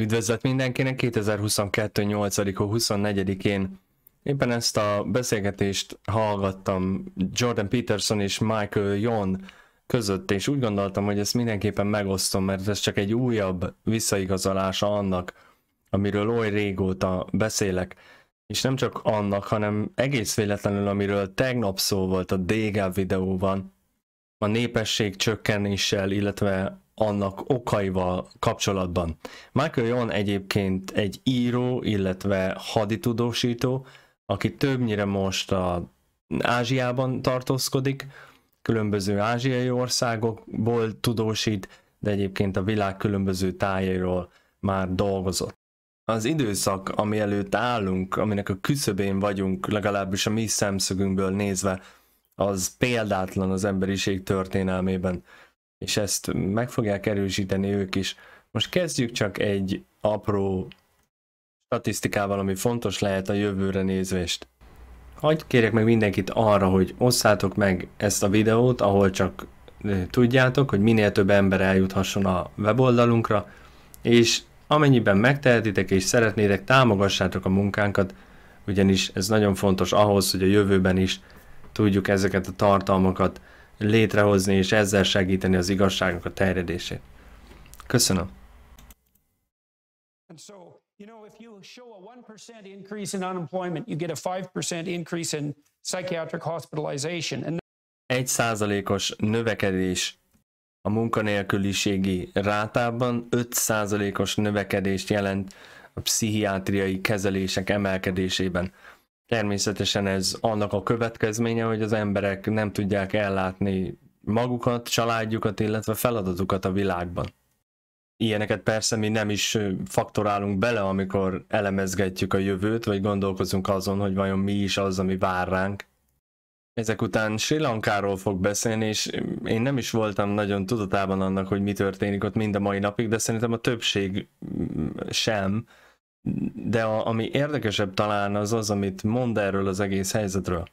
Üdvözlet mindenkinek 2022. 8. 24-én. Éppen ezt a beszélgetést hallgattam Jordan Peterson és Michael Jon között, és úgy gondoltam, hogy ezt mindenképpen megosztom, mert ez csak egy újabb visszaigazolása annak, amiről oly régóta beszélek. És nem csak annak, hanem egész véletlenül, amiről tegnap szó volt a DG videóban, a népesség csökkenéssel, illetve annak okaival kapcsolatban. Michael Jon egyébként egy író, illetve haditudósító, aki többnyire most a Ázsiában tartózkodik, különböző ázsiai országokból tudósít, de egyébként a világ különböző tájairól már dolgozott. Az időszak, ami előtt állunk, aminek a küszöbén vagyunk, legalábbis a mi szemszögünkből nézve, az példátlan az emberiség történelmében és ezt meg fogják erősíteni ők is. Most kezdjük csak egy apró statisztikával, ami fontos lehet a jövőre nézvést. Hagy kérjek meg mindenkit arra, hogy osszátok meg ezt a videót, ahol csak tudjátok, hogy minél több ember eljuthasson a weboldalunkra, és amennyiben megtehetitek és szeretnétek, támogassátok a munkánkat, ugyanis ez nagyon fontos ahhoz, hogy a jövőben is tudjuk ezeket a tartalmakat létrehozni, és ezzel segíteni az igazságnak a terjedését. Köszönöm. And so You know, if you show a 1% increase in unemployment, you get a 5% increase in psychiatric hospitalization. And egy százalékos növekedés a munkanélküliségi rátában 5 százalékos növekedést jelent a pszichiátriai kezelések emelkedésében. Természetesen ez annak a következménye, hogy az emberek nem tudják ellátni magukat, családjukat, illetve feladatukat a világban. Ilyeneket persze mi nem is faktorálunk bele, amikor elemezgetjük a jövőt, vagy gondolkozunk azon, hogy vajon mi is az, ami vár ránk. Ezek után Sri Lankáról fog beszélni, és én nem is voltam nagyon tudatában annak, hogy mi történik ott mind a mai napig, de szerintem a többség sem, de a, ami érdekesebb talán az az, amit mond erről az egész helyzetről.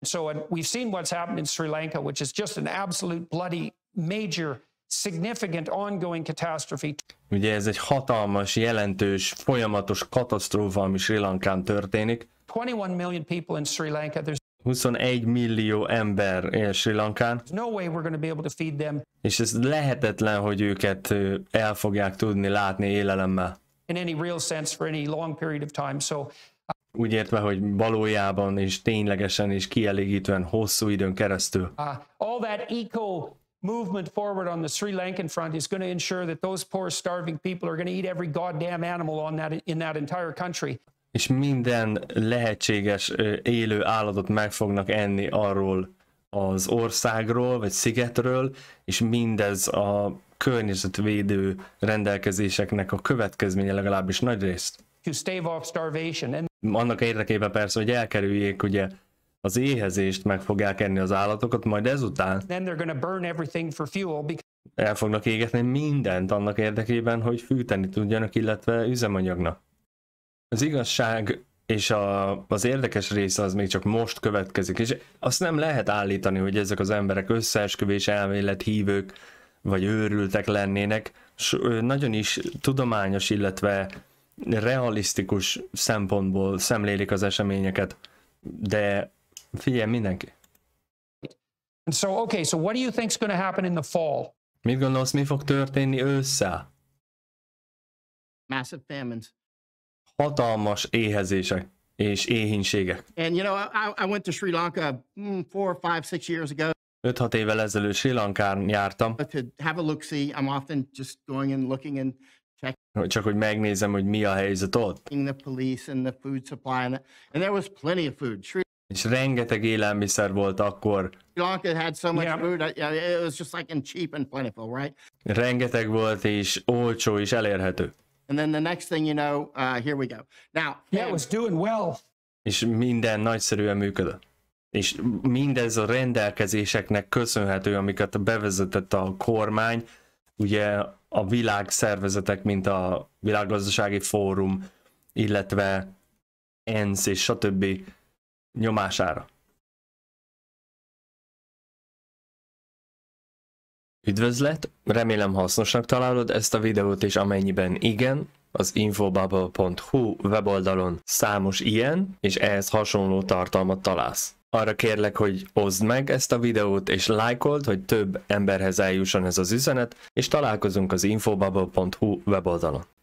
So and we've seen what's happened in Sri Lanka, which is just an absolute bloody major significant ongoing catastrophe. Ugye ez egy hatalmas, jelentős, folyamatos katasztrófa, ami Sri Lankán történik. 21 million people in Sri Lanka. There's 21 millió ember él Sri Lankán. No way we're going to be able to feed them. És ez lehetetlen, hogy őket el fogják tudni látni élelemmel in any real sense for any long period of time. So uh, úgy értve, hogy valójában és ténylegesen és kielégítően hosszú időn keresztül. Uh, all that eco movement forward on the Sri Lankan front is going to ensure that those poor starving people are going to eat every goddamn animal on that in that entire country. És minden lehetséges élő állatot meg fognak enni arról az országról, vagy szigetről, és mindez a környezetvédő rendelkezéseknek a következménye legalábbis nagy részt. Annak érdekében persze, hogy elkerüljék ugye az éhezést, meg fogják enni az állatokat, majd ezután el fognak égetni mindent annak érdekében, hogy fűteni tudjanak, illetve üzemanyagnak. Az igazság és a, az érdekes része az még csak most következik, és azt nem lehet állítani, hogy ezek az emberek összeesküvés elmélet hívők, vagy őrültek lennének, S, nagyon is tudományos, illetve realisztikus szempontból szemlélik az eseményeket, de figyelj mindenki. So, okay, so what do you think's going to happen in the fall? Mit gondolsz, mi fog történni össze? Massive famines. Hatalmas éhezések és éhínségek. And you know, I, I went to Sri Lanka mm, four, five, six years ago. 5-6 évvel ezelőtt Sri Lankán jártam. Csak hogy megnézem, hogy mi a helyzet ott. És rengeteg élelmiszer volt akkor. Rengeteg volt és olcsó és elérhető. And then the next thing you know, uh, here we go. Now, yeah, it was doing well. És minden nagyszerűen működött és mindez a rendelkezéseknek köszönhető, amiket bevezetett a kormány, ugye a világszervezetek, mint a világgazdasági fórum, illetve ENSZ és stb. nyomására. Üdvözlet, remélem hasznosnak találod ezt a videót, és amennyiben igen, az infobubble.hu weboldalon számos ilyen és ehhez hasonló tartalmat találsz arra kérlek, hogy oszd meg ezt a videót, és lájkold, hogy több emberhez eljusson ez az üzenet, és találkozunk az infobubble.hu weboldalon.